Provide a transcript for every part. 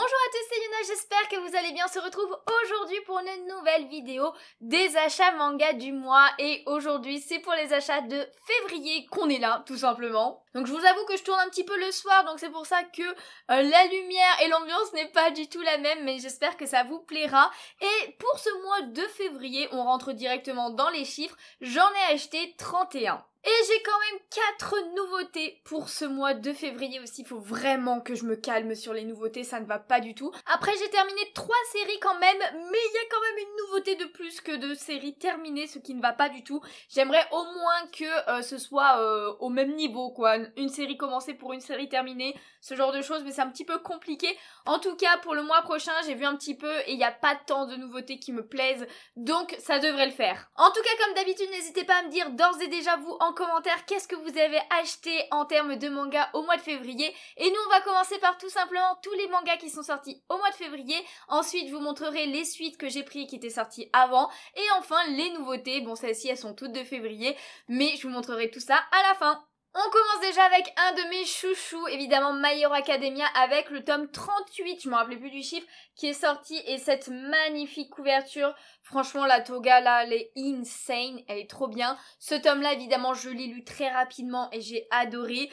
Bonjour à tous, c'est Yuna, j'espère que vous allez bien. On se retrouve aujourd'hui pour une nouvelle vidéo des achats manga du mois. Et aujourd'hui, c'est pour les achats de février qu'on est là, tout simplement. Donc je vous avoue que je tourne un petit peu le soir, donc c'est pour ça que euh, la lumière et l'ambiance n'est pas du tout la même, mais j'espère que ça vous plaira. Et pour ce mois de février, on rentre directement dans les chiffres, j'en ai acheté 31. Et j'ai quand même 4 nouveautés pour ce mois de février aussi. il Faut vraiment que je me calme sur les nouveautés, ça ne va pas du tout. Après, j'ai terminé 3 séries quand même, mais il y a quand même une nouveauté de plus que de séries terminées, ce qui ne va pas du tout. J'aimerais au moins que euh, ce soit euh, au même niveau, quoi. Une série commencée pour une série terminée, ce genre de choses, mais c'est un petit peu compliqué. En tout cas, pour le mois prochain, j'ai vu un petit peu et il n'y a pas tant de nouveautés qui me plaisent, donc ça devrait le faire. En tout cas, comme d'habitude, n'hésitez pas à me dire d'ores et déjà vous en commentaire qu'est-ce que vous avez acheté en termes de manga au mois de février. Et nous, on va commencer par tout simplement tous les mangas qui sont sortis au mois de février. Ensuite, je vous montrerai les suites que j'ai prises qui étaient sorties avant. Et enfin, les nouveautés. Bon, celles-ci, elles sont toutes de février. Mais je vous montrerai tout ça à la fin. On commence déjà avec un de mes chouchous, évidemment My Academia, avec le tome 38, je m'en rappelais plus du chiffre, qui est sorti et cette magnifique couverture. Franchement, la toga là, elle est insane, elle est trop bien. Ce tome là, évidemment, je l'ai lu très rapidement et j'ai adoré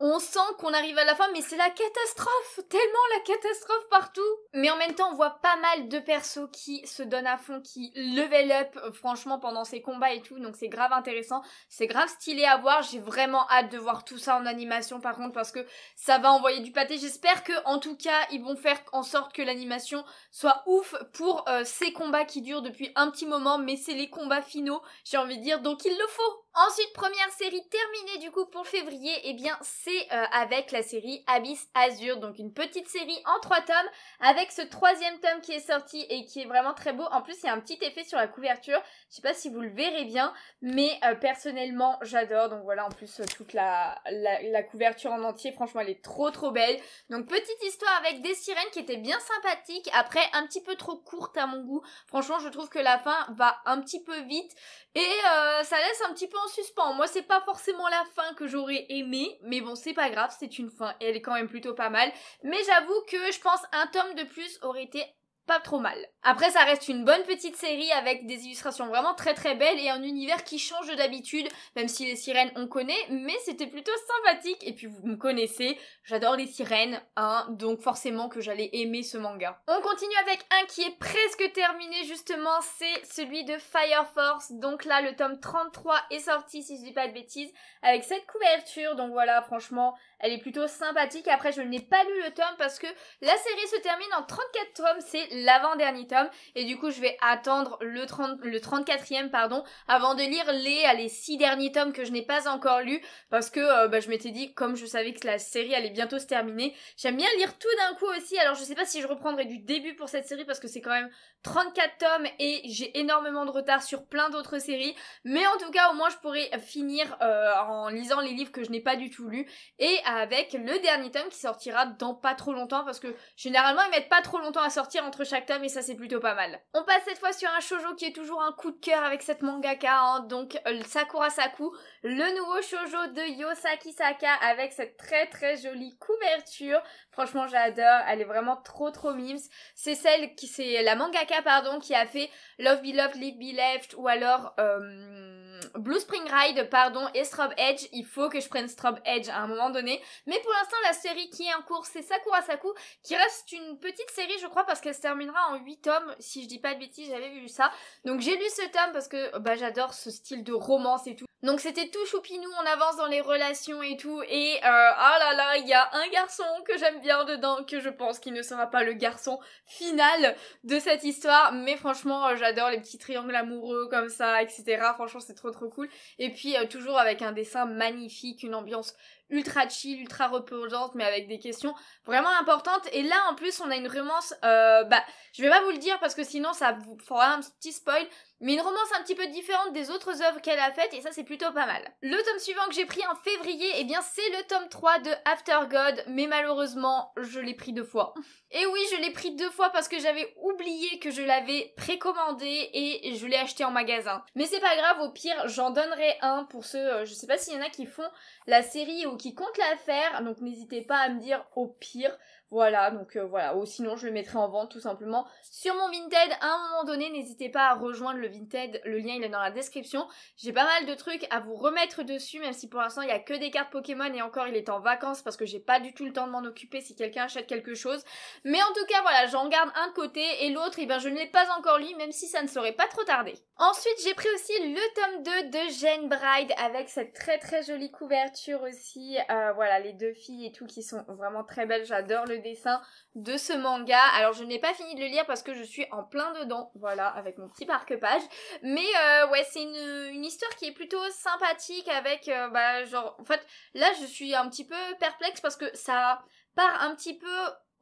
on sent qu'on arrive à la fin, mais c'est la catastrophe Tellement la catastrophe partout Mais en même temps, on voit pas mal de persos qui se donnent à fond, qui level up, euh, franchement, pendant ces combats et tout, donc c'est grave intéressant, c'est grave stylé à voir, j'ai vraiment hâte de voir tout ça en animation par contre, parce que ça va envoyer du pâté, j'espère que, en tout cas, ils vont faire en sorte que l'animation soit ouf pour euh, ces combats qui durent depuis un petit moment, mais c'est les combats finaux, j'ai envie de dire, donc il le faut Ensuite, première série terminée du coup pour février, eh bien c'est euh, avec la série Abyss Azur, donc une petite série en trois tomes, avec ce troisième tome qui est sorti et qui est vraiment très beau. En plus, il y a un petit effet sur la couverture, je sais pas si vous le verrez bien, mais euh, personnellement, j'adore. Donc voilà, en plus, euh, toute la, la, la, couverture en entier, franchement, elle est trop trop belle. Donc petite histoire avec des sirènes qui était bien sympathique, après un petit peu trop courte à mon goût. Franchement, je trouve que la fin va un petit peu vite. Et euh, ça laisse un petit peu en suspens. Moi, c'est pas forcément la fin que j'aurais aimé, mais bon, c'est pas grave, c'est une fin et elle est quand même plutôt pas mal. Mais j'avoue que je pense un tome de plus aurait été pas trop mal. Après, ça reste une bonne petite série avec des illustrations vraiment très très belles et un univers qui change d'habitude, même si les sirènes on connaît, mais c'était plutôt sympathique. Et puis vous me connaissez, j'adore les sirènes, hein, donc forcément que j'allais aimer ce manga. On continue avec un qui est presque terminé justement, c'est celui de Fire Force. Donc là, le tome 33 est sorti, si je dis pas de bêtises, avec cette couverture. Donc voilà, franchement, elle est plutôt sympathique. Après, je n'ai pas lu le tome parce que la série se termine en 34 tomes. C'est l'avant-dernier tome. Et du coup, je vais attendre le, 34e, pardon, avant de lire les, ah, les 6 derniers tomes que je n'ai pas encore lus. Parce que euh, bah, je m'étais dit, comme je savais que la série allait bientôt se terminer, j'aime bien lire tout d'un coup aussi. Alors, je sais pas si je reprendrai du début pour cette série parce que c'est quand même 34 tomes et j'ai énormément de retard sur plein d'autres séries. Mais en tout cas, au moins, je pourrais finir euh, en lisant les livres que je n'ai pas du tout lus. Et avec le dernier tome qui sortira dans pas trop longtemps parce que généralement ils mettent pas trop longtemps à sortir entre chaque tome et ça c'est plutôt pas mal. On passe cette fois sur un shoujo qui est toujours un coup de cœur avec cette mangaka, hein. donc euh, Sakura Saku, le nouveau shoujo de Yosaki Saka avec cette très très jolie couverture. Franchement j'adore, elle est vraiment trop trop mimes. C'est celle qui, c'est la mangaka pardon qui a fait Love Be Love, Live Be Left ou alors... Euh, Blue Spring Ride, pardon, et Strobe Edge, il faut que je prenne Strobe Edge à un moment donné mais, pour l'instant, la série qui est en cours, c'est Sakura Saku qui reste une petite série, je crois, parce qu'elle se terminera en 8 tomes, si je dis pas de bêtises, j'avais vu ça. Donc j'ai lu ce tome parce que bah, j'adore ce style de romance et tout. Donc c'était tout choupinou, on avance dans les relations et tout, et ah là là, il y a un garçon que j'aime bien dedans, que je pense qu'il ne sera pas le garçon final de cette histoire, mais franchement euh, j'adore les petits triangles amoureux comme ça, etc. Franchement c'est trop trop cool. Et puis euh, toujours avec un dessin magnifique, une ambiance ultra chill, ultra reposante, mais avec des questions vraiment importantes. Et là, en plus, on a une romance, euh, bah, je vais pas vous le dire parce que sinon, ça vous fera un petit spoil, mais une romance un petit peu différente des autres œuvres qu'elle a faites et ça c'est plutôt pas mal. Le tome suivant que j'ai pris en février, et eh bien c'est le tome 3 de After God, mais malheureusement je l'ai pris deux fois. Et oui, je l'ai pris deux fois parce que j'avais oublié que je l'avais précommandé et je l'ai acheté en magasin. Mais c'est pas grave, au pire j'en donnerai un pour ceux, euh, je sais pas s'il y en a qui font la série ou qui comptent la faire, donc n'hésitez pas à me dire au pire voilà, donc euh, voilà. Ou sinon, je le mettrai en vente tout simplement sur mon Vinted. À un moment donné, n'hésitez pas à rejoindre le Vinted. Le lien, il est dans la description. J'ai pas mal de trucs à vous remettre dessus, même si pour l'instant, il n'y a que des cartes Pokémon et encore, il est en vacances parce que j'ai pas du tout le temps de m'en occuper si quelqu'un achète quelque chose. Mais en tout cas, voilà, j'en garde un côté et l'autre, eh ben, je ne l'ai pas encore lu, même si ça ne saurait pas trop tarder. Ensuite, j'ai pris aussi le tome 2 de Jane Bride avec cette très très jolie couverture aussi. Euh, voilà, les deux filles et tout qui sont vraiment très belles. J'adore le dessin de ce manga. Alors je n'ai pas fini de le lire parce que je suis en plein dedans, voilà, avec mon petit parc page Mais euh, ouais, c'est une, histoire qui est plutôt sympathique avec, euh, bah genre, en fait, là je suis un petit peu perplexe parce que ça part un petit peu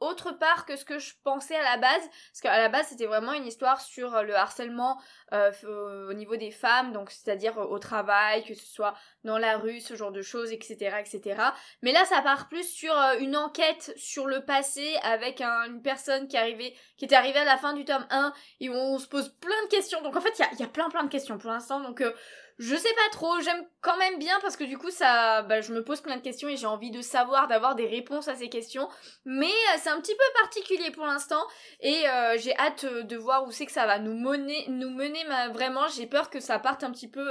autre part que ce que je pensais à la base, parce qu'à la base c'était vraiment une histoire sur euh, le harcèlement euh, au niveau des femmes, donc c'est-à-dire euh, au travail, que ce soit dans la rue, ce genre de choses, etc., etc. Mais là ça part plus sur une enquête sur le passé avec une personne qui arrivait, qui était arrivée à la fin du tome 1 et où on se pose plein de questions. Donc en fait il y a, plein plein de questions pour l'instant, donc je sais pas trop, j'aime quand même bien parce que du coup ça, bah, je me pose plein de questions et j'ai envie de savoir, d'avoir des réponses à ces questions. Mais euh, c'est un petit peu particulier pour l'instant et euh, j'ai hâte euh, de voir où c'est que ça va nous mener, nous mener vraiment. J'ai peur que ça parte un petit peu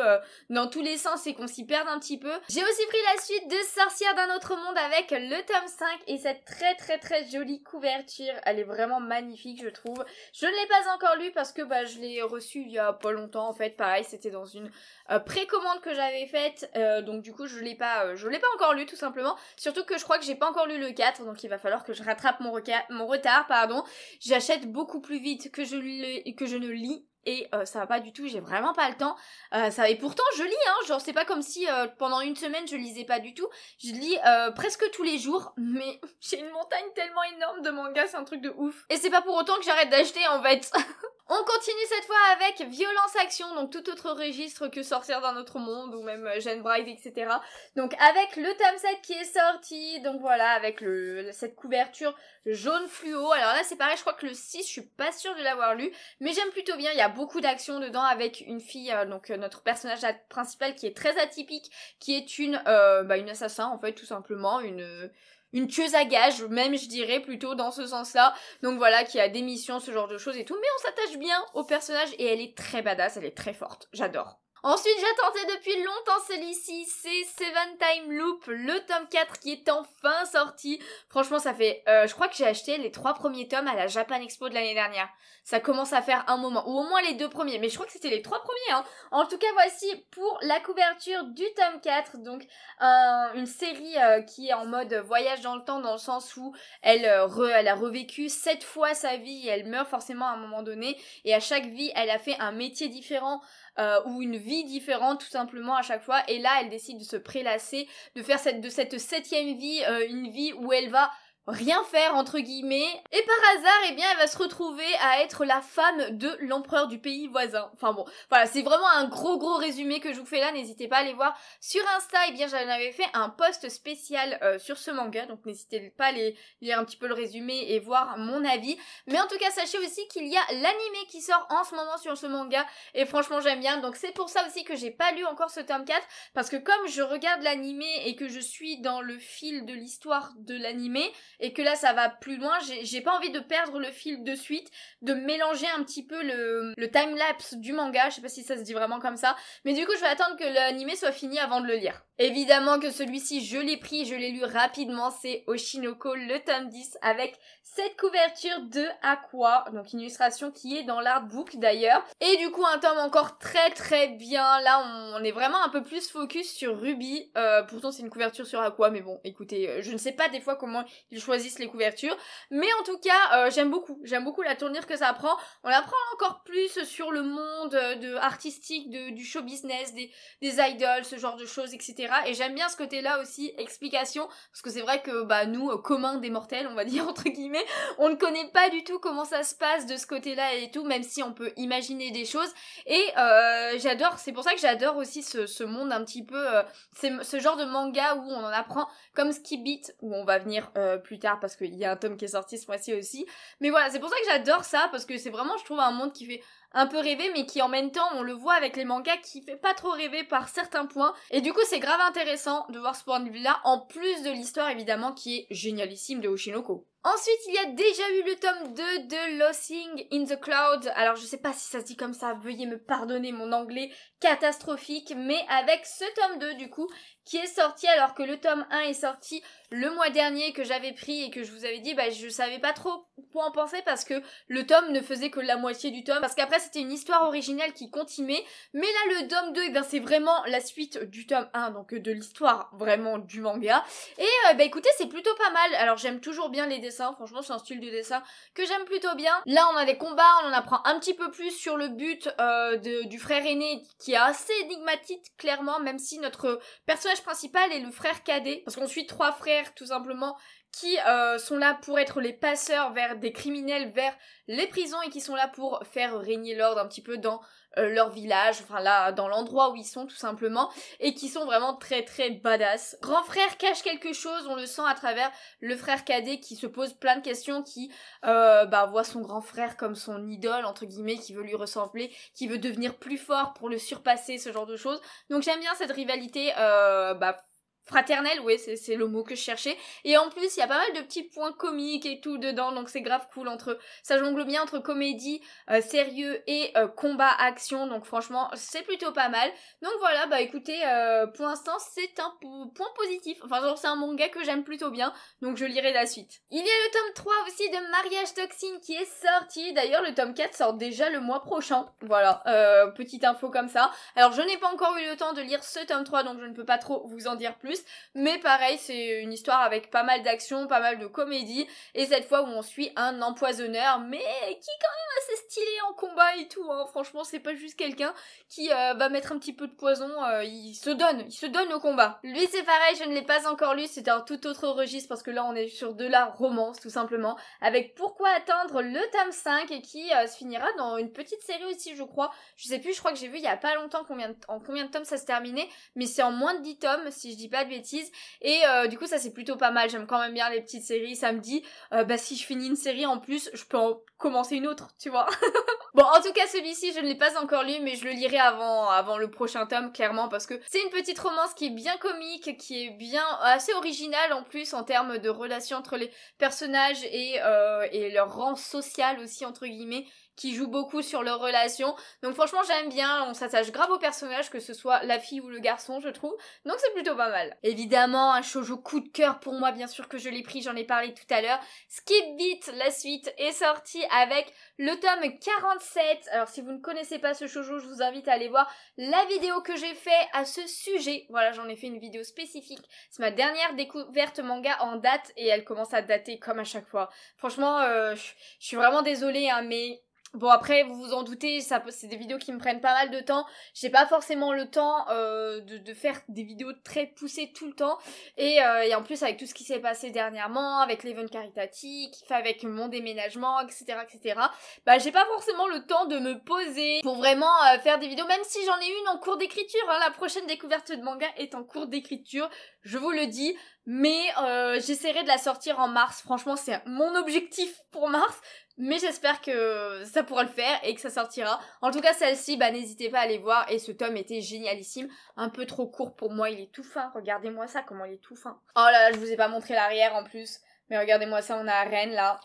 dans tous les sens et qu'on s'y perde un petit peu. J'ai aussi pris la suite de Sorcière d'un autre monde avec le tome 5 et cette très très très jolie couverture. Elle est vraiment magnifique je trouve. Je ne l'ai pas encore lu parce que bah, je l'ai reçu il y a pas longtemps en fait. Pareil, c'était dans une euh, précommande que j'avais faite. Euh, donc du coup, je l'ai pas, euh, je l'ai pas encore lu tout simplement. Surtout que je crois que j'ai pas encore lu le 4, donc il va falloir que je rattrape mon, mon retard, pardon. J'achète beaucoup plus vite que je, que je ne lis et ça va pas du tout, j'ai vraiment pas le temps. ça et pourtant je lis hein, genre c'est pas comme si pendant une semaine je lisais pas du tout. Je lis presque tous les jours, mais j'ai une montagne tellement énorme de mangas, c'est un truc de ouf. Et c'est pas pour autant que j'arrête d'acheter en fait. On continue cette fois avec violence action, donc tout autre registre que Sorcière d'un autre monde ou même euh, Jeanne Bride, etc. Donc avec le tome 7 qui est sorti, donc voilà, avec le, cette couverture jaune fluo. Alors là c'est pareil, je crois que le 6, je suis pas sûre de l'avoir lu, mais j'aime plutôt bien, il y a beaucoup d'action dedans avec une fille, euh, donc euh, notre personnage principal qui est très atypique, qui est une, bah, une assassin en fait tout simplement, une une tueuse à gage, même je dirais plutôt dans ce sens-là. Donc voilà, qui a des missions, ce genre de choses et tout. Mais on s'attache bien au personnage et elle est très badass, elle est très forte. J'adore. Ensuite, j'attendais depuis longtemps celui-ci, c'est Seven Time Loop, le tome 4 qui est enfin sorti. Franchement, ça fait... Euh, je crois que j'ai acheté les trois premiers tomes à la Japan Expo de l'année dernière. Ça commence à faire un moment, ou au moins les deux premiers, mais je crois que c'était les trois premiers. Hein. En tout cas, voici pour la couverture du tome 4, donc euh, une série euh, qui est en mode voyage dans le temps, dans le sens où elle, euh, elle a revécu sept fois sa vie, elle meurt forcément à un moment donné, et à chaque vie, elle a fait un métier différent. Euh, ou une vie différente tout simplement à chaque fois. Et là, elle décide de se prélasser, de faire cette, de cette septième vie, euh, une vie où elle va rien faire entre guillemets et par hasard eh bien elle va se retrouver à être la femme de l'empereur du pays voisin. Enfin bon, voilà, c'est vraiment un gros gros résumé que je vous fais là, n'hésitez pas à aller voir sur Insta, et eh bien j'en avais fait un post spécial euh, sur ce manga donc n'hésitez pas à lire un petit peu le résumé et voir mon avis. Mais en tout cas, sachez aussi qu'il y a l'animé qui sort en ce moment sur ce manga et franchement, j'aime bien. Donc c'est pour ça aussi que j'ai pas lu encore ce tome 4 parce que comme je regarde l'animé et que je suis dans le fil de l'histoire de l'animé, et que là ça va plus loin, j'ai pas envie de perdre le fil de suite, de mélanger un petit peu le, le time-lapse du manga, je sais pas si ça se dit vraiment comme ça, mais du coup je vais attendre que l'anime soit fini avant de le lire. Évidemment que celui-ci je l'ai pris, je l'ai lu rapidement, c'est Oshinoko le tome 10 avec cette couverture de Aqua, donc une illustration qui est dans l'artbook d'ailleurs, et du coup un tome encore très très bien, là on est vraiment un peu plus focus sur Ruby, euh, pourtant c'est une couverture sur Aqua, mais bon écoutez, euh, je ne sais pas des fois comment ils choisissent les couvertures. Mais en tout cas, euh, j'aime beaucoup. J'aime beaucoup la tournure que ça prend. On apprend encore plus sur le monde euh, de, artistique, de, du show business, des, des idoles, ce genre de choses, etc. Et j'aime bien ce côté-là aussi, explication. Parce que c'est vrai que bah, nous, euh, communs des mortels, on va dire entre guillemets, on ne connaît pas du tout comment ça se passe de ce côté-là et tout, même si on peut imaginer des choses. Et j'adore, c'est pour ça que j'adore aussi ce, monde un petit peu, ce genre de manga où on en apprend comme ski Beat, où on va venir plus tard parce qu'il y a un tome qui est sorti ce mois-ci aussi. Mais voilà, c'est pour ça que j'adore ça parce que c'est vraiment, je trouve, un monde qui fait un peu rêver mais qui en même temps, on le voit avec les mangas, qui fait pas trop rêver par certains points. Et du coup, c'est grave intéressant de voir ce point de vue-là, en plus de l'histoire évidemment qui est génialissime de Oshinoko. Ensuite, il y a déjà eu le tome 2 de Losing in the Cloud. Alors, je sais pas si ça se dit comme ça, veuillez me pardonner mon anglais catastrophique, mais avec ce tome 2 du coup, qui est sorti alors que le tome 1 est sorti le mois dernier que j'avais pris et que je vous avais dit, bah je savais pas trop quoi en penser parce que le tome ne faisait que la moitié du tome, parce qu'après c'était une histoire originale qui continuait, mais là le tome 2, eh ben, c'est vraiment la suite du tome 1, donc de l'histoire vraiment du manga. Et euh, bah écoutez, c'est plutôt pas mal. Alors j'aime toujours bien les dessins Franchement, c'est un style de dessin que j'aime plutôt bien. Là, on a des combats, on en apprend un petit peu plus sur le but euh, du frère aîné qui est assez énigmatique, clairement, même si notre personnage principal est le frère cadet. Parce qu'on suit trois frères, tout simplement, qui euh, sont là pour être les passeurs vers des criminels, vers les prisons et qui sont là pour faire régner l'ordre un petit peu dans euh, leur village, enfin là, dans l'endroit où ils sont tout simplement, et qui sont vraiment très très badass. Grand frère cache quelque chose, on le sent à travers le frère cadet qui se pose plein de questions, qui euh, bah, voit son grand frère comme son idole, entre guillemets, qui veut lui ressembler, qui veut devenir plus fort pour le surpasser, ce genre de choses. Donc j'aime bien cette rivalité, euh, bah fraternel, oui, c'est le mot que je cherchais. Et en plus, il y a pas mal de petits points comiques et tout dedans, donc c'est grave cool entre ça jongle bien entre comédie, euh, sérieux et euh, combat action. Donc franchement, c'est plutôt pas mal. Donc voilà, bah écoutez, euh, pour l'instant, c'est un point positif. Enfin, genre c'est un manga que j'aime plutôt bien, donc je lirai la suite. Il y a le tome 3 aussi de Mariage Toxine qui est sorti. D'ailleurs, le tome 4 sort déjà le mois prochain. Voilà, petite info comme ça. Alors, je n'ai pas encore eu le temps de lire ce tome 3, donc je ne peux pas trop vous en dire plus. Mais pareil, c'est une histoire avec pas mal d'action, pas mal de comédie, et cette fois où on suit un empoisonneur, mais qui quand même combat et tout. Hein. Franchement, c'est pas juste quelqu'un qui euh, va mettre un petit peu de poison. Euh, il se donne, il se donne au combat. Lui, c'est pareil, je ne l'ai pas encore lu. C'était un tout autre registre parce que là, on est sur de la romance, tout simplement. Avec Pourquoi atteindre le tome 5 et qui euh, se finira dans une petite série aussi, je crois. Je sais plus, je crois que j'ai vu il y a pas longtemps combien de, en combien de tomes ça se terminait, mais c'est en moins de 10 tomes, si je dis pas de bêtises. Et du coup, ça c'est plutôt pas mal. J'aime quand même bien les petites séries. Ça me dit, bah si je finis une série en plus, je peux en commencer une autre, tu vois. Bon, en tout cas, celui-ci, je ne l'ai pas encore lu, mais je le lirai avant, avant le prochain tome, clairement, parce que c'est une petite romance qui est bien comique, qui est bien assez originale en plus en termes de relation entre les personnages et, euh, et leur rang social aussi, entre guillemets qui joue beaucoup sur leur relation, Donc franchement, j'aime bien, on s'attache grave aux personnages, que ce soit la fille ou le garçon, je trouve. Donc c'est plutôt pas mal. Évidemment, un shoujo coup de cœur pour moi, bien sûr que je l'ai pris, j'en ai parlé tout à l'heure. Skip Beat, la suite, est sortie avec le tome 47. Alors si vous ne connaissez pas ce shoujo, je vous invite à aller voir la vidéo que j'ai fait à ce sujet. Voilà, j'en ai fait une vidéo spécifique. C'est ma dernière découverte manga en date et elle commence à dater comme à chaque fois. Franchement, euh, je suis vraiment désolée, hein, mais Bon après vous vous en doutez, ça c'est des vidéos qui me prennent pas mal de temps. J'ai pas forcément le temps euh, de, faire des vidéos très poussées tout le temps euh, et, en plus avec tout ce qui s'est passé dernièrement, avec l'event caritatique, avec mon déménagement, etc, etc. Bah j'ai pas forcément le temps de me poser pour vraiment euh, faire des vidéos, même si j'en ai une en cours d'écriture. Hein. la prochaine découverte de manga est en cours d'écriture, je vous le dis. Mais j'essaierai de la sortir en mars. Franchement c'est mon objectif pour mars mais j'espère que ça pourra le faire et que ça sortira. En tout cas, celle-ci, bah, n'hésitez pas à aller voir. Et ce tome était génialissime. Un peu trop court pour moi. Il est tout fin. Regardez-moi ça, comment il est tout fin. Oh là là, je vous ai pas montré l'arrière en plus. Mais regardez-moi ça, on a Ren là.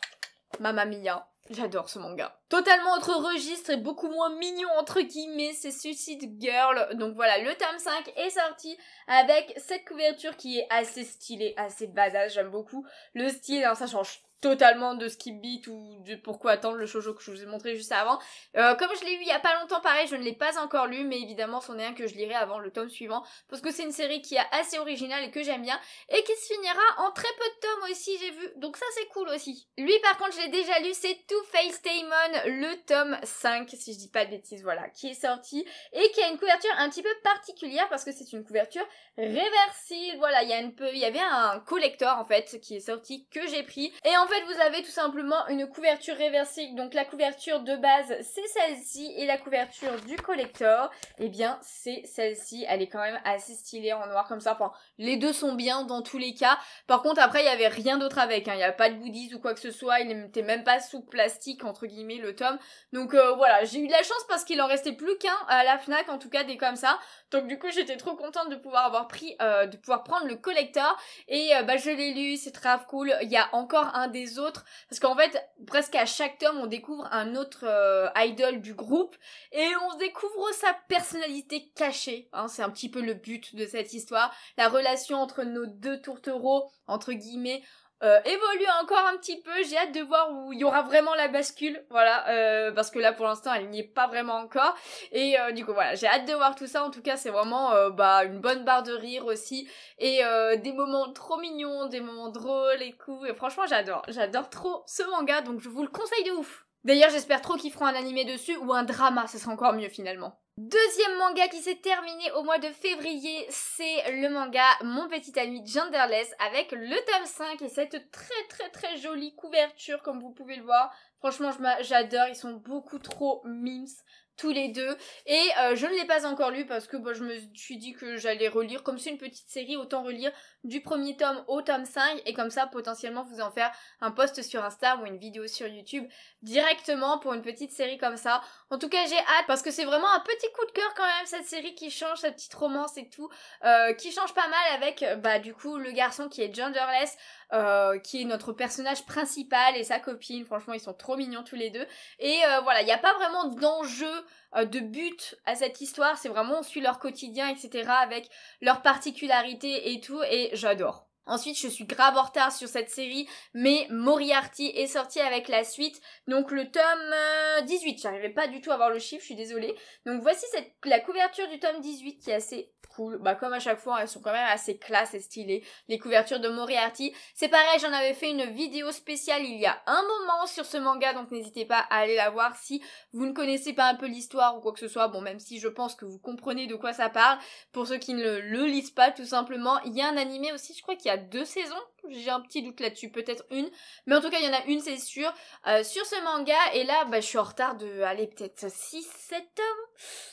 Mamma mia. J'adore ce manga. Totalement autre registre et beaucoup moins mignon entre guillemets, c'est Suicide Girl. Donc voilà, le tome 5 est sorti avec cette couverture qui est assez stylée, assez badass, j'aime beaucoup. Le style, ça change totalement de skip beat ou de pourquoi attendre le shoujo que je vous ai montré juste avant. Euh, comme je l'ai lu il y a pas longtemps, pareil, je ne l'ai pas encore lu, mais évidemment, c'en est un que je lirai avant le tome suivant, parce que c'est une série qui est assez originale et que j'aime bien, et qui se finira en très peu de tomes aussi, j'ai vu, donc ça c'est cool aussi. Lui, par contre, je l'ai déjà lu, c'est Two Face Damon le tome 5, si je dis pas de bêtises, voilà, qui est sorti, et qui a une couverture un petit peu particulière, parce que c'est une couverture réversible, voilà, il y a une peu, il y avait un collector, en fait, qui est sorti, que j'ai pris, et en en fait, vous avez tout simplement une couverture réversible Donc la couverture de base, c'est celle-ci. Et la couverture du collector, eh bien, c'est celle-ci. Elle est quand même assez stylée en noir comme ça. les deux sont bien dans tous les cas. Par contre, après, il n'y avait rien d'autre avec. Hein. Il n'y a pas de goodies ou quoi que ce soit. Il n'était même pas sous plastique, entre guillemets, le tome. Donc euh, voilà, j'ai eu de la chance parce qu'il en restait plus qu'un à la FNAC, en tout cas, des comme ça. Donc du coup, j'étais trop contente de pouvoir avoir pris, euh, de pouvoir prendre le collector. Et euh, bah je l'ai lu, c'est très cool. Il y a encore un des autres parce qu'en fait, presque à chaque tome, on découvre un autre euh, idol du groupe et on découvre sa personnalité cachée. Hein, c'est un petit peu le but de cette histoire, la relation entre nos deux tourtereaux entre guillemets euh, évolue encore un petit peu. J'ai hâte de voir où il y aura vraiment la bascule, voilà, euh, parce que là pour l'instant elle n'y est pas vraiment encore. Et euh, du coup voilà, j'ai hâte de voir tout ça. En tout cas, c'est vraiment euh, bah une bonne barre de rire aussi et des moments trop mignons, des moments drôles et coups Et franchement, j'adore, j'adore trop ce manga, donc je vous le conseille de ouf. D'ailleurs, j'espère trop qu'ils feront un animé dessus ou un drama, ce sera encore mieux finalement. Deuxième manga qui s'est terminé au mois de février, c'est le manga Mon petit ami Genderless avec le tome 5 et cette très très très jolie couverture comme vous pouvez le voir. Franchement, j'adore, ils sont beaucoup trop mimes tous les deux. Et euh, je ne l'ai pas encore lu parce que bah, je me suis dit que j'allais relire. Comme c'est une petite série, autant relire du premier tome au tome 5 et comme ça potentiellement vous en faire un post sur Insta ou une vidéo sur YouTube directement pour une petite série comme ça. En tout cas, j'ai hâte parce que c'est vraiment un petit coup de cœur quand même cette série qui change, cette petite romance et tout, euh, qui change pas mal avec euh, bah du coup le garçon qui est genderless, euh, qui est notre personnage principal et sa copine. Franchement, ils sont trop mignons tous les deux. Et voilà, il n'y a pas vraiment d'enjeu de but à cette histoire. C'est vraiment on suit leur quotidien, etc. Avec leurs particularités et tout. Et j'adore. Ensuite, je suis grave en retard sur cette série, mais Moriarty est sorti avec la suite. Donc le tome 18, euh, j'arrivais pas du tout à voir le chiffre, je suis désolée. Donc voici la couverture du tome 18 qui est assez cool. Bah comme à chaque fois, elles sont quand même assez classe et stylées, les couvertures de Moriarty. C'est pareil, j'en avais fait une vidéo spéciale il y a un moment sur ce manga, donc n'hésitez pas à aller la voir si vous ne connaissez pas un peu l'histoire ou quoi que ce soit. Bon, même si je pense que vous comprenez de quoi ça parle, pour ceux qui ne le, le lisent pas tout simplement, il y a un animé aussi, je crois qu'il y a deux saisons. J'ai un petit doute là-dessus, peut-être une. Mais en tout cas, il y en a une, c'est sûr, euh, sur ce manga. Et là, bah, je suis en retard de, allez, peut-être 6, 7 tomes.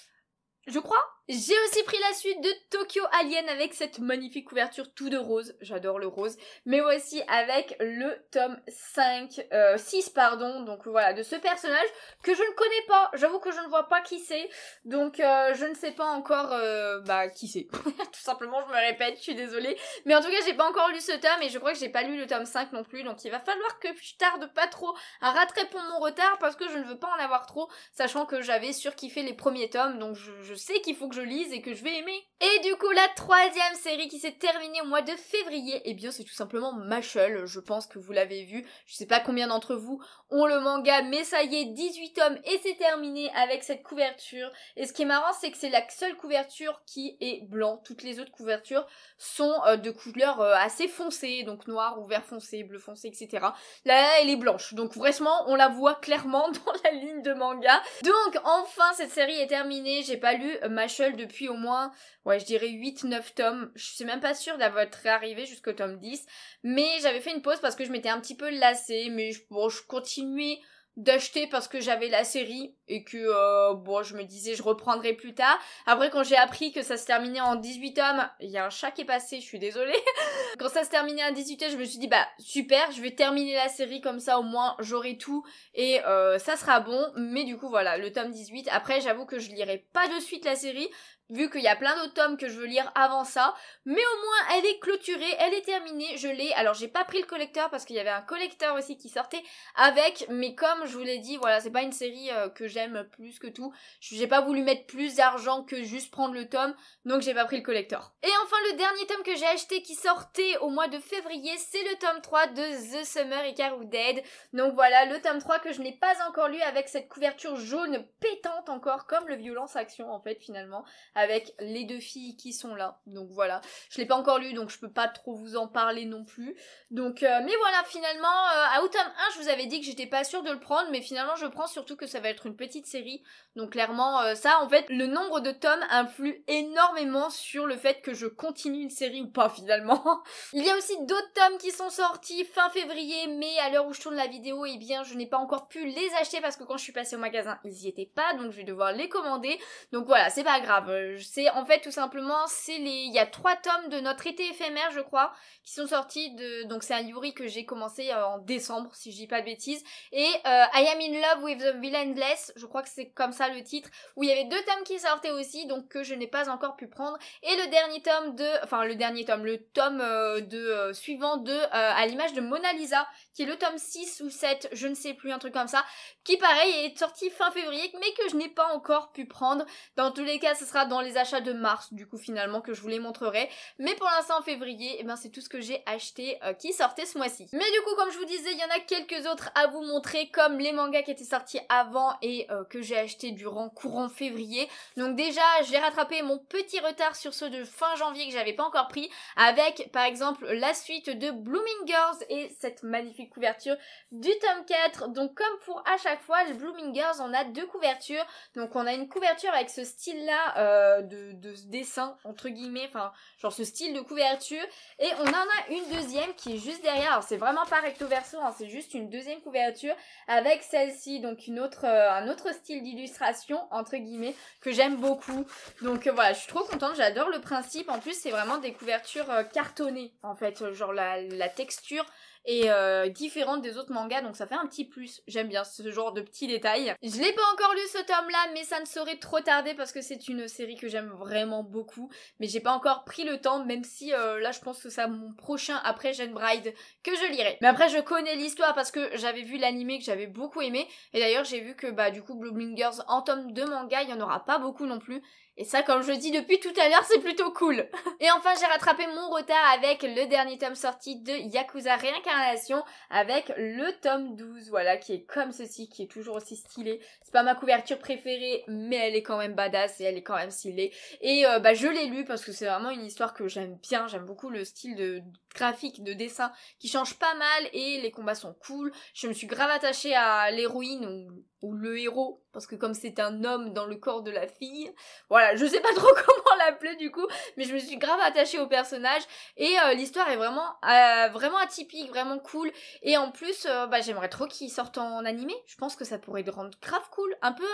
Je crois. J'ai aussi pris la suite de Tokyo Alien avec cette magnifique couverture tout de rose, j'adore le rose, mais aussi avec le tome 5, euh, 6 pardon, donc voilà, de ce personnage que je ne connais pas, j'avoue que je ne vois pas qui c'est, donc euh, je ne sais pas encore euh, bah, qui c'est, tout simplement je me répète, je suis désolée, mais en tout cas j'ai pas encore lu ce tome et je crois que j'ai pas lu le tome 5 non plus, donc il va falloir que je tarde pas trop à rattraper mon retard parce que je ne veux pas en avoir trop, sachant que j'avais surkiffé les premiers tomes, donc je sais qu'il faut que lise et que je vais aimer. Et du coup, la troisième série qui s'est terminée au mois de février, et eh bien c'est tout simplement Machel, je pense que vous l'avez vu. Je sais pas combien d'entre vous ont le manga, mais ça y est, 18 tomes et c'est terminé avec cette couverture. Et ce qui est marrant, c'est que c'est la seule couverture qui est blanc. Toutes les autres couvertures sont euh, de couleurs euh, assez foncées, donc noir ou vert foncé, bleu foncé, etc. Là, elle est blanche, donc vraiment, on la voit clairement dans la ligne de manga. Donc enfin, cette série est terminée, j'ai pas lu euh, Machel depuis au moins, ouais, je dirais 8-9 tomes. Je suis même pas sûre d'avoir arrivé jusqu'au tome 10. Mais j'avais fait une pause parce que je m'étais un petit peu lassée. Mais bon, je continuais d'acheter parce que j'avais la série et que euh, bon je me disais je reprendrai plus tard. Après quand j'ai appris que ça se terminait en 18 tomes, il y a un chat qui est passé, je suis désolée. quand ça se terminait en 18 tomes, je me suis dit bah super, je vais terminer la série comme ça au moins j'aurai tout et euh, ça sera bon. Mais du coup voilà, le tome 18, après j'avoue que je lirai pas de suite la série, vu qu'il y a plein d'autres tomes que je veux lire avant ça. Mais au moins, elle est clôturée, elle est terminée, je l'ai. Alors, j'ai pas pris le collecteur parce qu'il y avait un collecteur aussi qui sortait avec. Mais comme je vous l'ai dit, voilà, c'est pas une série euh, que j'aime plus que tout. J'ai pas voulu mettre plus d'argent que juste prendre le tome, donc j'ai pas pris le collecteur. Et enfin, le dernier tome que j'ai acheté qui sortait au mois de février, c'est le tome 3 de The Summer Carou Dead. Donc voilà, le tome 3 que je n'ai pas encore lu avec cette couverture jaune pétante encore, comme le Violence Action en fait, finalement avec les deux filles qui sont là. Donc voilà, je l'ai pas encore lu donc je peux pas trop vous en parler non plus. Donc euh, mais voilà, finalement euh, à Autumn 1, je vous avais dit que j'étais pas sûre de le prendre mais finalement je prends surtout que ça va être une petite série. Donc clairement euh, ça en fait le nombre de tomes influe énormément sur le fait que je continue une série ou pas finalement. Il y a aussi d'autres tomes qui sont sortis fin février mais à l'heure où je tourne la vidéo, et eh bien je n'ai pas encore pu les acheter parce que quand je suis passée au magasin, ils y étaient pas donc je vais devoir les commander. Donc voilà, c'est pas grave euh, en fait tout simplement, c'est il y a trois tomes de notre été éphémère, je crois, qui sont sortis de, donc c'est un Yuri que j'ai commencé euh, en décembre, si je dis pas de bêtises, et euh, I Am in Love with the Villainless, je crois que c'est comme ça le titre, où il y avait deux tomes qui sortaient aussi, donc que je n'ai pas encore pu prendre, et le dernier tome de, enfin le dernier tome, le tome de suivant de à l'image de Mona Lisa, qui est le tome 6 ou 7, je ne sais plus, un truc comme ça, qui pareil est sorti fin février, mais que je n'ai pas encore pu prendre. Dans tous les cas, ce sera dans les achats de mars, du coup finalement, que je vous les montrerai. Mais pour l'instant, en février, eh ben, c'est tout ce que j'ai acheté euh, qui sortait ce mois-ci. Mais du coup, comme je vous disais, il y en a quelques autres à vous montrer, comme les mangas qui étaient sortis avant et euh, que j'ai acheté durant courant février. Donc déjà, j'ai rattrapé mon petit retard sur ceux de fin janvier que j'avais pas encore pris, avec par exemple la suite de Blooming Girls et cette magnifique couverture du tome 4. Donc comme pour à chaque fois, le Blooming Girls, on a deux couvertures. Donc on a une couverture avec ce style-là euh, de, dessin, entre guillemets, enfin genre ce style de couverture. Et on en a une deuxième qui est juste derrière. Alors c'est vraiment pas recto verso, hein, c'est juste une deuxième couverture avec celle-ci, donc une autre, euh, un autre style d'illustration, entre guillemets, que j'aime beaucoup. Donc euh, voilà, je suis trop contente, j'adore le principe. En plus, c'est vraiment des couvertures cartonnées, en fait, genre la, la texture et euh, différente des autres mangas, donc ça fait un petit plus. J'aime bien ce genre de petits détails. Je l'ai pas encore lu ce tome là, mais ça ne saurait trop tarder parce que c'est une série que j'aime vraiment beaucoup, mais j'ai pas encore pris le temps, même si euh, là je pense que ça mon prochain après Jeune Bride que je lirai. Mais après je connais l'histoire parce que j'avais vu l'animé que j'avais beaucoup aimé, et d'ailleurs j'ai vu que bah du coup Blooming en tome de manga, il y en aura pas beaucoup non plus, et ça, comme je dis depuis tout à l'heure, c'est plutôt cool. Et enfin, j'ai rattrapé mon retard avec le dernier tome sorti de Yakuza Réincarnation avec le tome 12, voilà, qui est comme ceci, qui est toujours aussi stylé. C'est pas ma couverture préférée, mais elle est quand même badass et elle est quand même stylée. Et euh, bah, je l'ai lu parce que c'est vraiment une histoire que j'aime bien. J'aime beaucoup le style de graphique, de dessin qui change pas mal et les combats sont cool. Je me suis grave attachée à l'héroïne ou ou le héros, parce que comme c'est un homme dans le corps de la fille, voilà, je sais pas trop comment l'appeler du coup, mais je me suis grave attachée au personnage et euh, l'histoire est vraiment, euh, vraiment atypique, vraiment cool. Et en plus, euh, bah, j'aimerais trop qu'il sorte en animé. Je pense que ça pourrait le rendre grave cool, un peu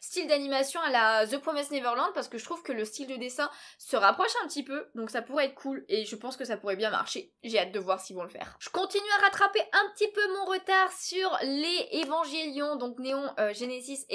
style d'animation à la The Promised Neverland, parce que je trouve que le style de dessin se rapproche un petit peu, donc ça pourrait être cool et je pense que ça pourrait bien marcher. J'ai hâte de voir s'ils vont le faire. Je continue à rattraper un petit peu mon retard sur les Évangélions, donc Néon euh, Genesis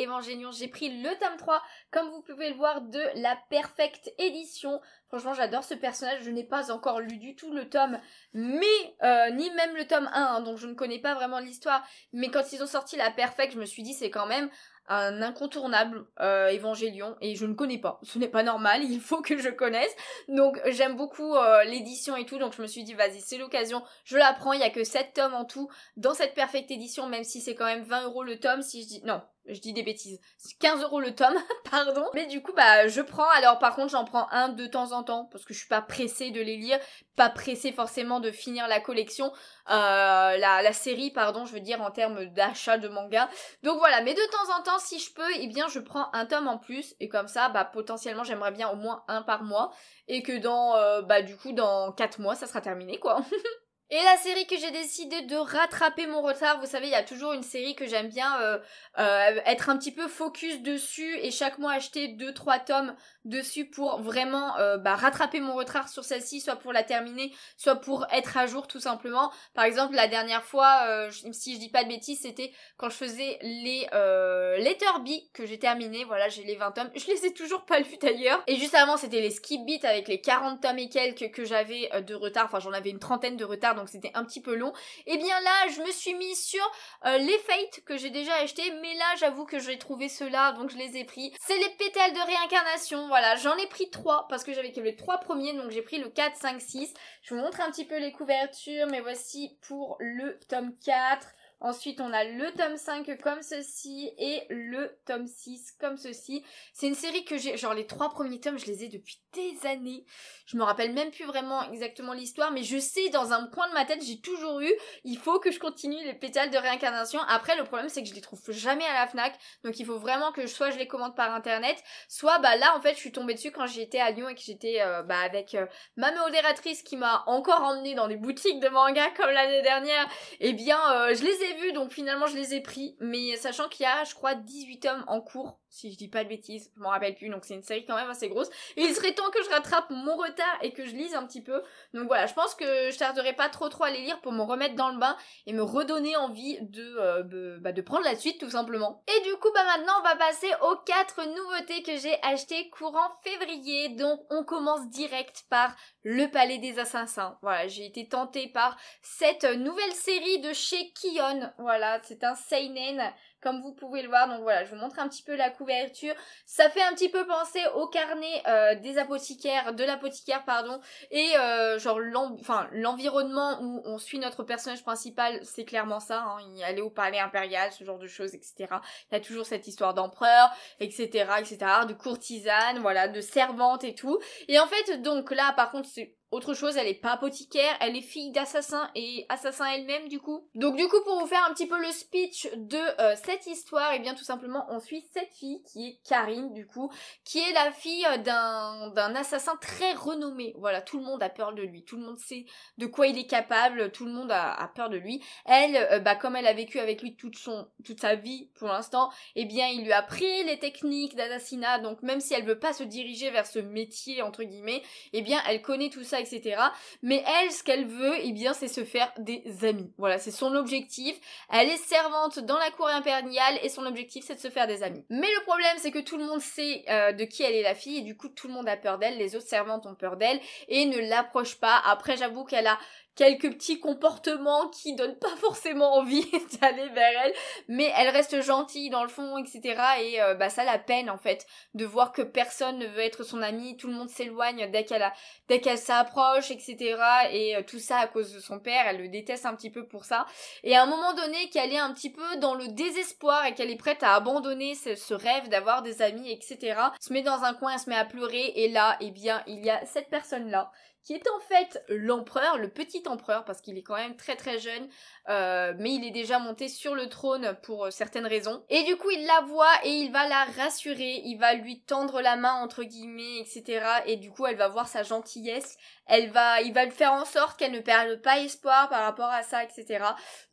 J'ai pris le tome 3, comme vous pouvez le voir, de la Perfect Edition. Franchement, j'adore ce personnage. Je n'ai pas encore lu du tout le tome, mais euh, ni même le tome 1, hein, donc je ne connais pas vraiment l'histoire. Mais quand ils ont sorti la Perfect, je me suis dit c'est quand même un incontournable euh, Évangélion et je ne connais pas. Ce n'est pas normal, il faut que je connaisse. Donc j'aime beaucoup euh, l'édition et tout, donc je me suis dit vas-y c'est l'occasion, je la prends. Il y a que 7 tomes en tout dans cette perfecte édition, même si c'est quand même 20 euros le tome. Si je dis non, je dis des bêtises, 15 euros le tome, pardon. Mais du coup, bah, je prends. Alors, par contre, j'en prends un de temps en temps parce que je suis pas pressée de les lire, pas pressée forcément de finir la collection, euh, la, série, pardon, je veux dire en termes d'achat de manga. Donc voilà. Mais de temps en temps, si je peux, eh bien, je prends un tome en plus et comme ça, bah, potentiellement, j'aimerais bien au moins un par mois et que dans, euh, bah, du coup, dans 4 mois, ça sera terminé, quoi. Et la série que j'ai décidé de rattraper mon retard, vous savez, il y a toujours une série que j'aime bien euh, euh, être un petit peu focus dessus et chaque mois acheter 2-3 tomes dessus pour vraiment euh, bah, rattraper mon retard sur celle-ci, soit pour la terminer, soit pour être à jour tout simplement. Par exemple, la dernière fois, euh, si je dis pas de bêtises, c'était quand je faisais les euh, Letter B que j'ai terminé. Voilà, j'ai les 20 tomes. Je les ai toujours pas lus d'ailleurs. Et juste avant, c'était les Skip Beat avec les 40 tomes et quelques que j'avais de retard. Enfin, j'en avais une trentaine de retard, donc c'était un petit peu long. Et eh bien là, je me suis mise sur les Fates que j'ai déjà acheté, mais là, j'avoue que j'ai trouvé ceux-là, donc je les ai pris. C'est les pétales de réincarnation voilà, j'en ai pris 3 parce que j'avais que les 3 premiers, donc j'ai pris le 4, 5, 6. Je vous montre un petit peu les couvertures, mais voici pour le tome 4. Ensuite, on a le tome 5 comme ceci et le tome 6 comme ceci. C'est une série que j'ai, genre les trois premiers tomes, je les ai depuis des années. Je me rappelle même plus vraiment exactement l'histoire, mais je sais dans un coin de ma tête, j'ai toujours eu, il faut que je continue les pétales de réincarnation. Après, le problème, c'est que je les trouve jamais à la FNAC, donc il faut vraiment que soit je les commande par internet, soit bah là, en fait, je suis tombée dessus quand j'étais à Lyon et que j'étais euh, bah, avec euh, ma modératrice qui m'a encore emmenée dans des boutiques de manga comme l'année dernière. Eh bien, euh, je les donc finalement je les ai pris. Mais sachant qu'il y a, je crois, 18 tomes en cours si je dis pas de bêtises, je m'en rappelle plus, donc c'est une série quand même assez grosse. il serait temps que je rattrape mon retard et que je lise un petit peu. Donc voilà, je pense que je tarderai pas trop trop à les lire pour me remettre dans le bain et me redonner envie de, euh, bah, de prendre la suite tout simplement. Et du coup, bah maintenant, on va passer aux quatre nouveautés que j'ai achetées courant février. Donc on commence direct par Le Palais des Assassins. Voilà, j'ai été tentée par cette nouvelle série de chez Kion. Voilà, c'est un seinen comme vous pouvez le voir. Donc voilà, je vous montre un petit peu la couverture. Ça fait un petit peu penser au carnet euh, des apothicaires, de l'apothicaire, pardon, et euh, genre l'environnement où on suit notre personnage principal, c'est clairement ça. Hein. Il allait au palais impérial, ce genre de choses, etc. Il y a toujours cette histoire d'empereur, etc., etc., de courtisane, voilà, de servante et tout. Et en fait, donc là, par contre, c'est autre chose, elle est pas apothicaire, elle est fille d'assassin et assassin elle-même du coup. Donc du coup pour vous faire un petit peu le speech de euh, cette histoire, et eh bien tout simplement on suit cette fille qui est Karine du coup, qui est la fille euh, d'un, assassin très renommé. Voilà, tout le monde a peur de lui, tout le monde sait de quoi il est capable, tout le monde a, peur de lui. Elle, euh, bah comme elle a vécu avec lui toute son toute sa vie pour l'instant, et eh bien il lui a pris les techniques d'assassinat, donc même si elle veut pas se diriger vers ce métier entre guillemets, et eh bien elle connaît tout ça etc. Mais elle, ce qu'elle veut, et eh bien, c'est se faire des amis. Voilà, c'est son objectif. Elle est servante dans la cour impériale et son objectif, c'est de se faire des amis. Mais le problème, c'est que tout le monde sait euh, de qui elle est la fille et du coup, tout le monde a peur d'elle. Les autres servantes ont peur d'elle et ne l'approchent pas. Après, j'avoue qu'elle a quelques petits comportements qui donnent pas forcément envie d'aller vers elle, mais elle reste gentille dans le fond, etc. Et euh, bah ça la peine en fait de voir que personne ne veut être son amie, tout le monde s'éloigne dès qu'elle a, dès qu'elle s'approche, etc. Et euh, tout ça à cause de son père, elle le déteste un petit peu pour ça. Et à un moment donné, qu'elle est un petit peu dans le désespoir et qu'elle est prête à abandonner ce, ce rêve d'avoir des amis, etc. Se met dans un coin, elle se met à pleurer et là, eh bien, il y a cette personne là qui est en fait l'empereur, le petit empereur, parce qu'il est quand même très très jeune, euh, mais il est déjà monté sur le trône pour euh, certaines raisons. Et du coup, il la voit et il va la rassurer, il va lui tendre la main, entre guillemets, etc. Et du coup, elle va voir sa gentillesse, elle va, il va lui faire en sorte qu'elle ne perde pas espoir par rapport à ça, etc.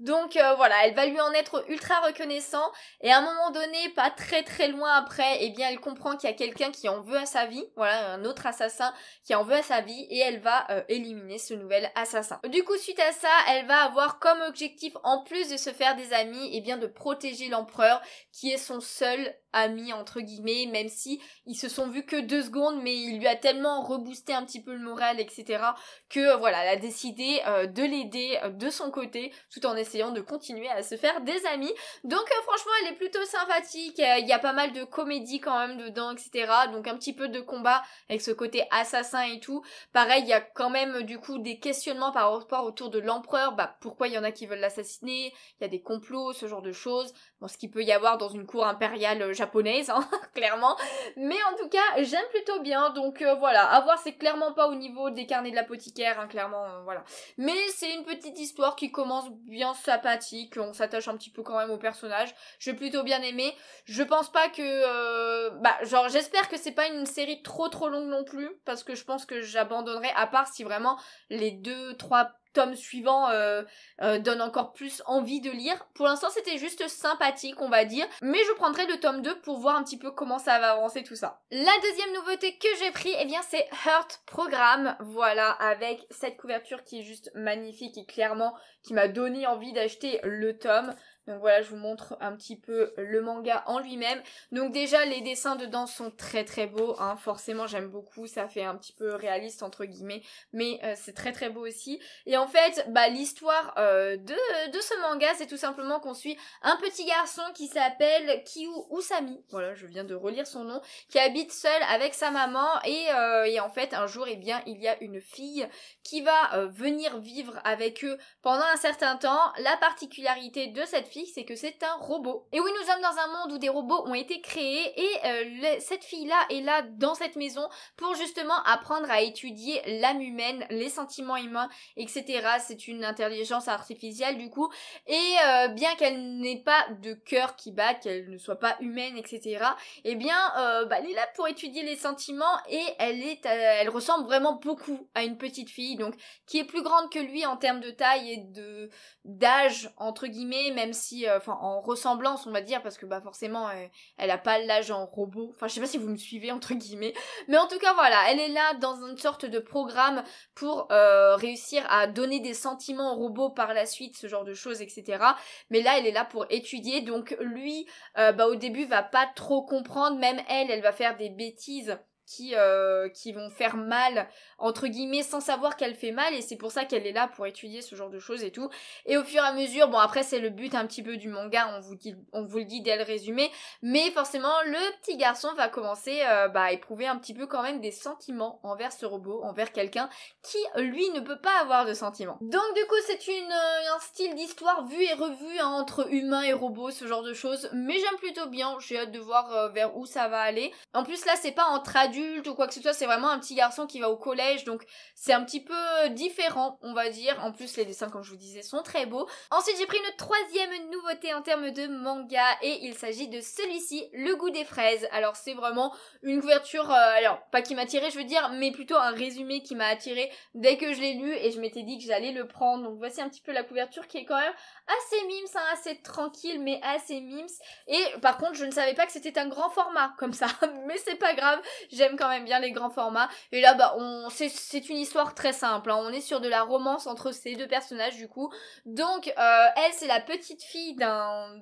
Donc euh, voilà, elle va lui en être ultra reconnaissant, et à un moment donné, pas très très loin après, eh bien, elle comprend qu'il y a quelqu'un qui en veut à sa vie, voilà, un autre assassin qui en veut à sa vie, et elle va euh, éliminer ce nouvel assassin. Du coup, suite à ça, elle va avoir comme objectif, en plus de se faire des amis, et eh bien de protéger l'empereur, qui est son seul amis entre guillemets même si ils se sont vus que deux secondes mais il lui a tellement reboosté un petit peu le moral etc que euh, voilà elle a décidé euh, de l'aider euh, de son côté tout en essayant de continuer à se faire des amis donc franchement elle est plutôt sympathique il y a pas mal de comédie quand même dedans etc donc un petit peu de combat avec ce côté assassin et tout pareil il y a quand même du coup des questionnements par rapport autour de l'empereur bah pourquoi il y en a qui veulent l'assassiner il y a des complots ce genre de choses bon ce qu'il peut y avoir dans une cour impériale japonaise, hein, clairement. Mais en tout cas, j'aime plutôt bien. Donc euh, voilà, à voir, c'est clairement pas au niveau des carnets de l'apothicaire, hein, clairement, euh, voilà. Mais c'est une petite histoire qui commence bien sympathique. On s'attache un petit peu quand même au personnage. Je vais plutôt bien aimer. Je pense pas que, euh, bah, genre, j'espère que c'est pas une série trop trop longue non plus, parce que je pense que j'abandonnerai, à part si vraiment les deux, trois tome suivant euh, euh, donne encore plus envie de lire. Pour l'instant, c'était juste sympathique, on va dire, mais je prendrai le tome 2 pour voir un petit peu comment ça va avancer tout ça. La deuxième nouveauté que j'ai pris, eh bien, c'est Heart Programme. Voilà, avec cette couverture qui est juste magnifique et clairement qui m'a donné envie d'acheter le tome. Donc voilà, je vous montre un petit peu le manga en lui-même. Donc déjà, les dessins dedans sont très très beaux. Hein. Forcément, j'aime beaucoup. Ça fait un petit peu réaliste, entre guillemets. Mais euh, c'est très très beau aussi. Et en fait, bah, l'histoire euh, de, ce manga, c'est tout simplement qu'on suit un petit garçon qui s'appelle Kiyu Usami. Voilà, je viens de relire son nom. Qui habite seul avec sa maman. Et, euh, en fait, un jour, et eh bien, il y a une fille qui va venir vivre avec eux pendant un certain temps. La particularité de cette fille, c'est que c'est un robot. Et oui, nous sommes dans un monde où des robots ont été créés et euh, cette fille-là est là dans cette maison pour justement apprendre à étudier l'âme humaine, les sentiments humains, etc. C'est une intelligence artificielle du coup. Et euh, bien qu'elle n'ait pas de cœur qui bat, qu'elle ne soit pas humaine, etc. Eh bien, euh, bah, elle est là pour étudier les sentiments et elle est, elle ressemble vraiment beaucoup à une petite fille, donc qui est plus grande que lui en termes de taille et de d'âge entre guillemets, même euh, en ressemblance, on va dire, parce que bah forcément, euh, elle a pas l'âge en robot. Enfin, je sais pas si vous me suivez entre guillemets, mais en tout cas, voilà, elle est là dans une sorte de programme pour euh, réussir à donner des sentiments au robot par la suite, ce genre de choses, etc. Mais là, elle est là pour étudier, donc lui, bah au début, va pas trop comprendre. Même elle, elle va faire des bêtises qui, euh, qui vont faire mal, entre guillemets, sans savoir qu'elle fait mal, et c'est pour ça qu'elle est là pour étudier ce genre de choses et tout. Et au fur et à mesure, bon après c'est le but un petit peu du manga, on vous, on vous le dit dès le résumé, mais forcément le petit garçon va commencer euh, bah, à éprouver un petit peu quand même des sentiments envers ce robot, envers quelqu'un qui lui ne peut pas avoir de sentiments. Donc du coup c'est une, euh, un style d'histoire vu et revu hein, entre humains et robots, ce genre de choses, mais j'aime plutôt bien, j'ai hâte de voir vers où ça va aller. En plus là c'est pas en traduit ou quoi que ce soit, c'est vraiment un petit garçon qui va au collège, donc c'est un petit peu euh, différent, on va dire. En plus, les dessins, comme je vous disais, sont très beaux. Ensuite, j'ai pris une troisième nouveauté en termes de manga, et il s'agit de celui-ci, Le goût des fraises. Alors, c'est vraiment une couverture, euh, alors, pas qui m'a je veux dire, mais plutôt un résumé qui m'a attiré dès que je l'ai lu, et je m'étais dit que j'allais le prendre. Donc, voici un petit peu la couverture qui est quand même assez mimes, hein, assez tranquille, mais assez mimes. Et par contre, je ne savais pas que c'était un grand format, comme ça, mais c'est pas grave, j'aime quand même bien les grands formats. Et là, bah, on, c'est, une histoire très simple. Hein. On est sur de la romance entre ces deux personnages, du coup. Donc, euh, elle, c'est la petite fille d'un,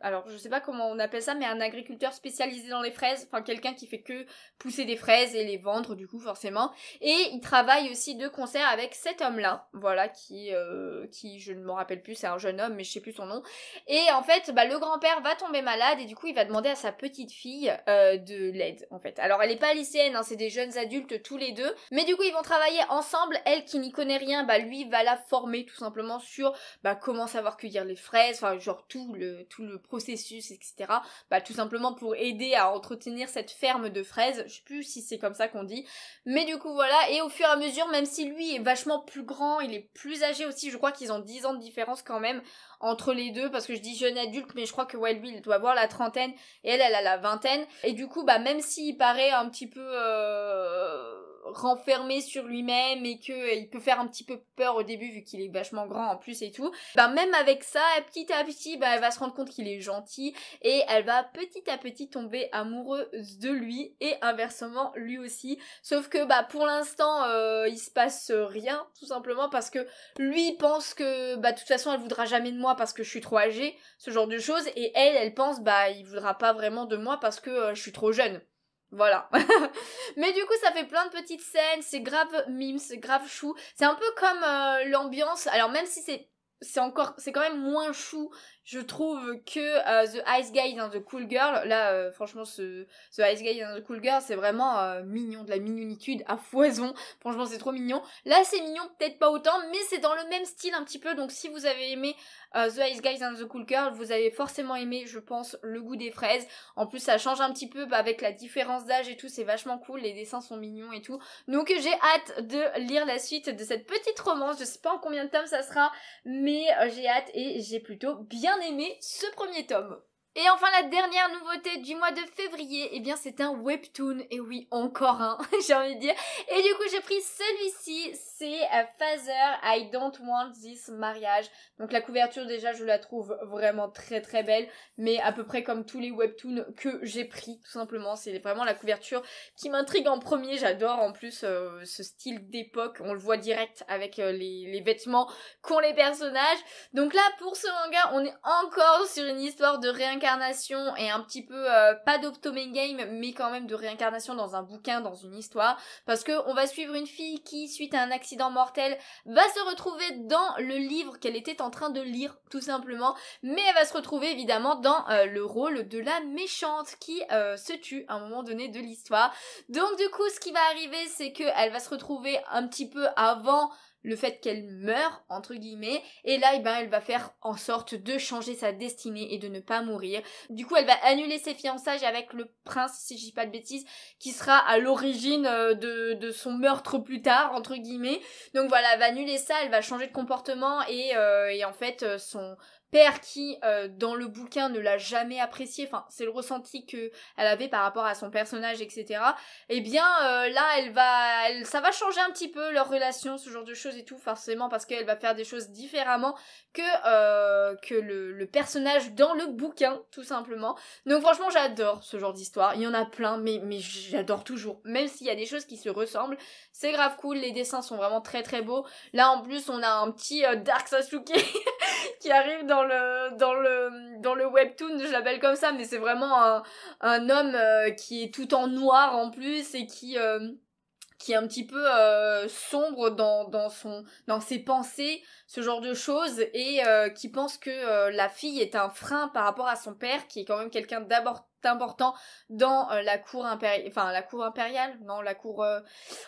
Alors, je sais pas comment on appelle ça, mais un agriculteur spécialisé dans les fraises. Enfin, quelqu'un qui fait que pousser des fraises et les vendre, du coup, forcément. Et il travaille aussi de concert avec cet homme-là. Voilà, qui, euh, qui, je ne me rappelle plus, c'est un jeune homme, mais je sais plus son nom. Et en fait, bah, le grand-père va tomber malade et du coup, il va demander à sa petite fille euh, de l'aide, en fait. Alors, elle est pas Hein, c'est des jeunes adultes tous les deux. Mais du coup, ils vont travailler ensemble. Elle qui n'y connaît rien, bah lui va la former tout simplement sur bah, comment savoir cueillir les fraises, enfin genre tout le, tout le processus, etc. Bah tout simplement pour aider à entretenir cette ferme de fraises. Je sais plus si c'est comme ça qu'on dit. Mais du coup, voilà. Et au fur et à mesure, même si lui est vachement plus grand, il est plus âgé aussi, je crois qu'ils ont 10 ans de différence quand même entre les deux parce que je dis jeune adulte mais je crois que ouais lui il doit avoir la trentaine et elle elle a la vingtaine et du coup bah même s'il paraît un petit peu euh, renfermé sur lui-même et que euh, il peut faire un petit peu peur au début vu qu'il est vachement grand en plus et tout. Bah même avec ça, petit à petit, bah elle va se rendre compte qu'il est gentil et elle va petit à petit tomber amoureuse de lui et inversement lui aussi. Sauf que bah pour l'instant, euh, il se passe rien tout simplement parce que lui pense que bah de toute façon, elle voudra jamais de moi parce que je suis trop âgée, ce genre de choses et elle elle pense bah il voudra pas vraiment de moi parce que je suis trop jeune. Voilà. Mais du coup, ça fait plein de petites scènes, c'est grave mime, c'est grave chou. C'est un peu comme euh, l'ambiance. Alors même si c'est encore c'est quand même moins chou je trouve que euh, The Ice Guys and The Cool Girl, là, euh, franchement, ce, The Ice Guy and The Cool Girl, c'est vraiment euh, mignon, de la mignonitude à foison. Franchement, c'est trop mignon. Là, c'est mignon, peut-être pas autant, mais c'est dans le même style un petit peu. Donc, si vous avez aimé The Ice Guys and The Cool Girl, vous avez forcément aimé, je pense, le goût des fraises. En plus, ça change un petit peu bah, avec la différence d'âge et tout. C'est vachement cool. Les dessins sont mignons et tout. Donc, j'ai hâte de lire la suite de cette petite romance. Je sais pas en combien de temps ça sera, mais j'ai hâte et j'ai plutôt bien bien aimé ce premier tome. Et enfin la dernière nouveauté du mois de février, et eh bien c'est un webtoon, et oui encore un, j'ai envie de dire. Et du coup j'ai pris celui-ci, c'est Father euh, I Don't Want This Marriage. Donc la couverture déjà je la trouve vraiment très très belle, mais à peu près comme tous les webtoons que j'ai pris tout simplement. C'est vraiment la couverture qui m'intrigue en premier, j'adore en plus euh, ce style d'époque, on le voit direct avec euh, les vêtements qu'ont les personnages. Donc là pour ce manga on est encore sur une histoire de réincarnation réincarnation et un petit peu euh, pas main game mais quand même de réincarnation dans un bouquin, dans une histoire parce que on va suivre une fille qui suite à un accident mortel va se retrouver dans le livre qu'elle était en train de lire tout simplement mais elle va se retrouver évidemment dans euh, le rôle de la méchante qui euh, se tue à un moment donné de l'histoire. Donc du coup ce qui va arriver c'est que elle va se retrouver un petit peu avant le fait qu'elle meurt, entre guillemets, et là, eh ben, elle va faire en sorte de changer sa destinée et de ne pas mourir. Du coup, elle va annuler ses fiançages avec le prince, si je dis pas de bêtises, qui sera à l'origine euh, de, de son meurtre plus tard, entre guillemets. Donc voilà, elle va annuler ça, elle va changer de comportement et, euh, et en fait, euh, son Père qui, euh, dans le bouquin, ne l'a jamais apprécié, enfin, c'est le ressenti qu'elle avait par rapport à son personnage, etc. Eh bien, euh, là, elle va, ça va changer un petit peu leur relation, ce genre de choses et tout, forcément, parce qu'elle va faire des choses différemment que, euh, que le, personnage dans le bouquin, tout simplement. Donc, franchement, j'adore ce genre d'histoire. Il y en a plein, mais, mais j'adore toujours. Même s'il y a des choses qui se ressemblent, c'est grave cool. Les dessins sont vraiment très très beaux. Là, en plus, on a un petit Dark Sasuke qui arrive dans dans le, dans le, dans le webtoon, je l'appelle comme ça, mais c'est vraiment un, homme euh, qui est tout en noir en plus et qui, euh, qui est un petit peu euh, sombre dans, son, dans ses pensées, ce genre de choses, et qui pense que la fille est un frein par rapport à son père, qui est quand même quelqu'un d'abord important dans euh, la cour impériale, enfin la cour impériale, non, la cour euh,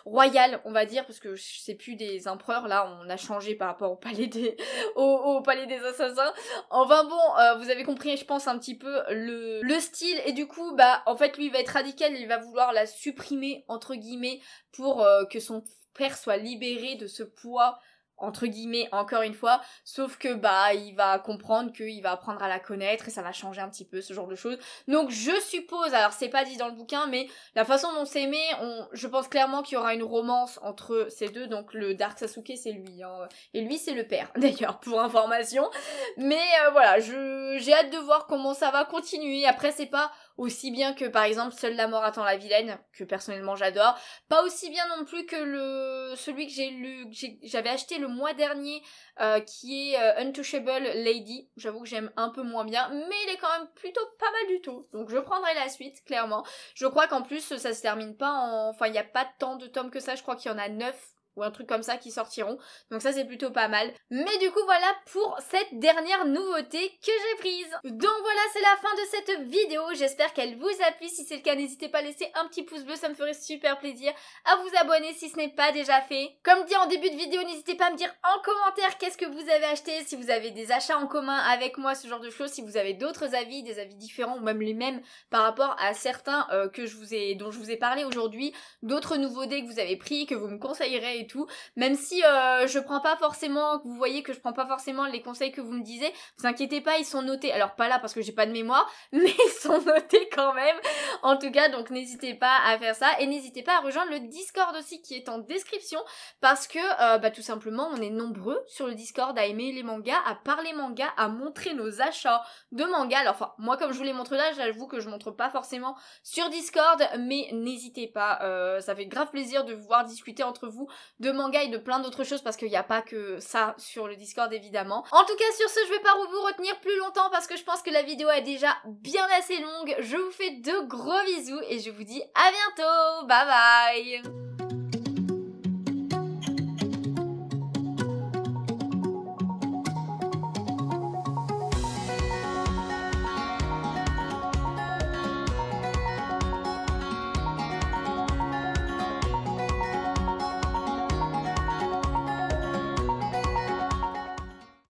royale, on va dire, parce que c'est plus des empereurs, là on a changé par rapport au palais des, au, palais des assassins. Enfin bon, euh, vous avez compris, je pense, un petit peu le, style, et du coup, bah en fait lui il va être radical, il va vouloir la supprimer, entre guillemets, pour que son père soit libéré de ce poids entre guillemets encore une fois sauf que bah il va comprendre qu'il va apprendre à la connaître et ça va changer un petit peu ce genre de choses donc je suppose alors c'est pas dit dans le bouquin mais la façon dont c'est aimé on, je pense clairement qu'il y aura une romance entre ces deux donc le Dark Sasuke c'est lui hein, et lui c'est le père d'ailleurs pour information mais euh, voilà j'ai hâte de voir comment ça va continuer après c'est pas aussi bien que par exemple Seule la mort attend la vilaine, que personnellement j'adore, pas aussi bien non plus que le celui que j'ai lu, j'avais acheté le mois dernier, euh, qui est euh, Untouchable Lady. J'avoue que j'aime un peu moins bien, mais il est quand même plutôt pas mal du tout. Donc je prendrai la suite, clairement. Je crois qu'en plus ça se termine pas en, enfin il n'y a pas tant de tomes que ça. Je crois qu'il y en a neuf ou un truc comme ça qui sortiront. Donc ça c'est plutôt pas mal. Mais du coup voilà pour cette dernière nouveauté que j'ai prise. Donc voilà c'est la fin de cette vidéo. J'espère qu'elle vous a plu. Si c'est le cas n'hésitez pas à laisser un petit pouce bleu, ça me ferait super plaisir. À vous abonner si ce n'est pas déjà fait. Comme dit en début de vidéo n'hésitez pas à me dire en commentaire qu'est-ce que vous avez acheté, si vous avez des achats en commun avec moi, ce genre de choses, si vous avez d'autres avis, des avis différents ou même les mêmes par rapport à certains euh, que je vous ai, dont je vous ai parlé aujourd'hui, d'autres nouveautés que vous avez pris, que vous me conseillerez tout. Même si euh, je prends pas forcément, que vous voyez que je prends pas forcément les conseils que vous me disiez, vous inquiétez pas, ils sont notés. Alors pas là parce que j'ai pas de mémoire, mais ils sont notés quand même. En tout cas, donc n'hésitez pas à faire ça et n'hésitez pas à rejoindre le Discord aussi qui est en description parce que euh, bah, tout simplement on est nombreux sur le Discord à aimer les mangas, à parler mangas, à montrer nos achats de mangas. Alors enfin, moi comme je vous les montre là, j'avoue que je montre pas forcément sur Discord, mais n'hésitez pas, euh, ça fait grave plaisir de vous voir discuter entre vous de manga et de plein d'autres choses parce qu'il n'y a pas que ça sur le Discord évidemment. En tout cas sur ce je vais pas vous retenir plus longtemps parce que je pense que la vidéo est déjà bien assez longue. Je vous fais de gros bisous et je vous dis à bientôt. Bye bye